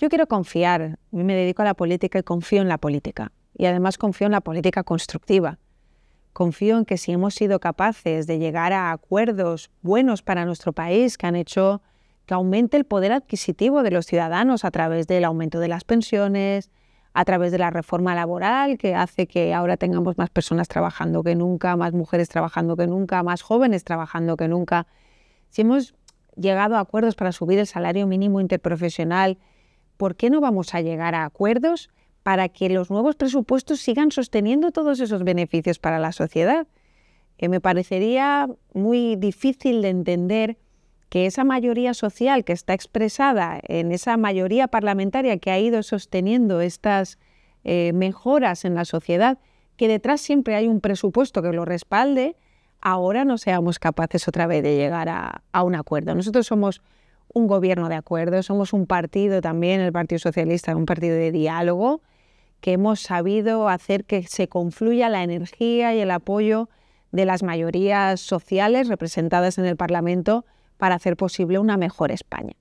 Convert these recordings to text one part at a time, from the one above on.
Yo quiero confiar, me dedico a la política y confío en la política. Y además confío en la política constructiva. Confío en que si hemos sido capaces de llegar a acuerdos buenos para nuestro país que han hecho que aumente el poder adquisitivo de los ciudadanos a través del aumento de las pensiones, a través de la reforma laboral que hace que ahora tengamos más personas trabajando que nunca, más mujeres trabajando que nunca, más jóvenes trabajando que nunca. Si hemos llegado a acuerdos para subir el salario mínimo interprofesional, ¿por qué no vamos a llegar a acuerdos para que los nuevos presupuestos sigan sosteniendo todos esos beneficios para la sociedad? Que eh, me parecería muy difícil de entender que esa mayoría social que está expresada en esa mayoría parlamentaria que ha ido sosteniendo estas eh, mejoras en la sociedad, que detrás siempre hay un presupuesto que lo respalde, ahora no seamos capaces otra vez de llegar a un acuerdo. Nosotros somos un gobierno de acuerdo, somos un partido también, el Partido Socialista, un partido de diálogo, que hemos sabido hacer que se confluya la energía y el apoyo de las mayorías sociales representadas en el Parlamento para hacer posible una mejor España.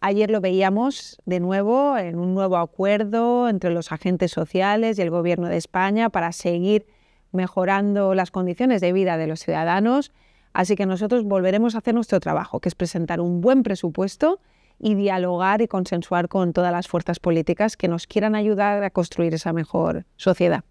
Ayer lo veíamos de nuevo en un nuevo acuerdo entre los agentes sociales y el Gobierno de España para seguir mejorando las condiciones de vida de los ciudadanos Así que nosotros volveremos a hacer nuestro trabajo, que es presentar un buen presupuesto y dialogar y consensuar con todas las fuerzas políticas que nos quieran ayudar a construir esa mejor sociedad.